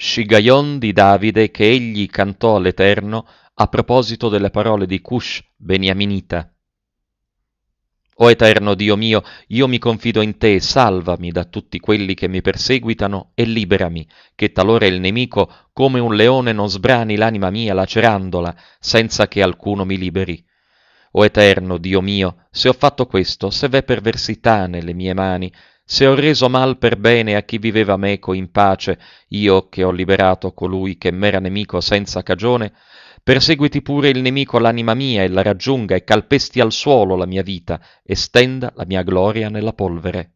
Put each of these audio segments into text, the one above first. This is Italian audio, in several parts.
Shigaion di Davide che egli cantò all'Eterno a proposito delle parole di Cush beniaminita. O Eterno Dio mio, io mi confido in te, salvami da tutti quelli che mi perseguitano e liberami, che talora il nemico, come un leone, non sbrani l'anima mia lacerandola, senza che alcuno mi liberi. O Eterno Dio mio, se ho fatto questo, se v'è perversità nelle mie mani, se ho reso mal per bene a chi viveva meco in pace, io che ho liberato colui che m'era nemico senza cagione, perseguiti pure il nemico l'anima mia e la raggiunga e calpesti al suolo la mia vita e stenda la mia gloria nella polvere.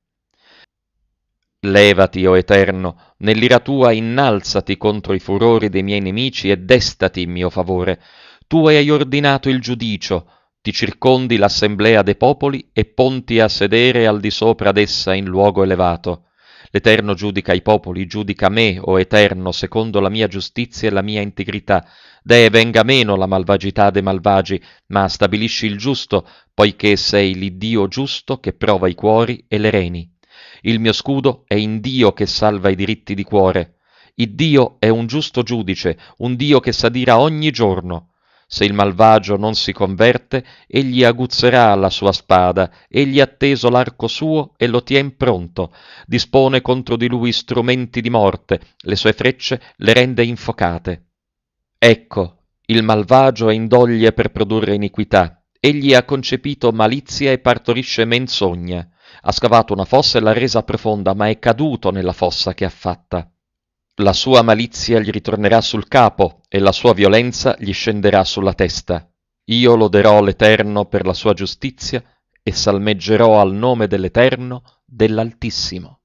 Levati, o oh Eterno, nell'ira tua innalzati contro i furori dei miei nemici e destati in mio favore. Tu hai ordinato il giudicio, ti circondi l'assemblea dei popoli e ponti a sedere al di sopra d'essa in luogo elevato. L'Eterno giudica i popoli, giudica me, o Eterno, secondo la mia giustizia e la mia integrità. Dee venga meno la malvagità dei malvagi, ma stabilisci il giusto, poiché sei l'Iddio giusto che prova i cuori e le reni. Il mio scudo è in Dio che salva i diritti di cuore. Iddio è un giusto giudice, un Dio che sa dire ogni giorno. Se il malvagio non si converte, egli aguzzerà la sua spada, egli ha teso l'arco suo e lo tien pronto, dispone contro di lui strumenti di morte, le sue frecce le rende infocate. Ecco, il malvagio è indoglie per produrre iniquità, egli ha concepito malizia e partorisce menzogna, ha scavato una fossa e l'ha resa profonda, ma è caduto nella fossa che ha fatta. La sua malizia gli ritornerà sul capo, e la sua violenza gli scenderà sulla testa. Io loderò l'Eterno per la sua giustizia, e salmeggerò al nome dell'Eterno, dell'Altissimo.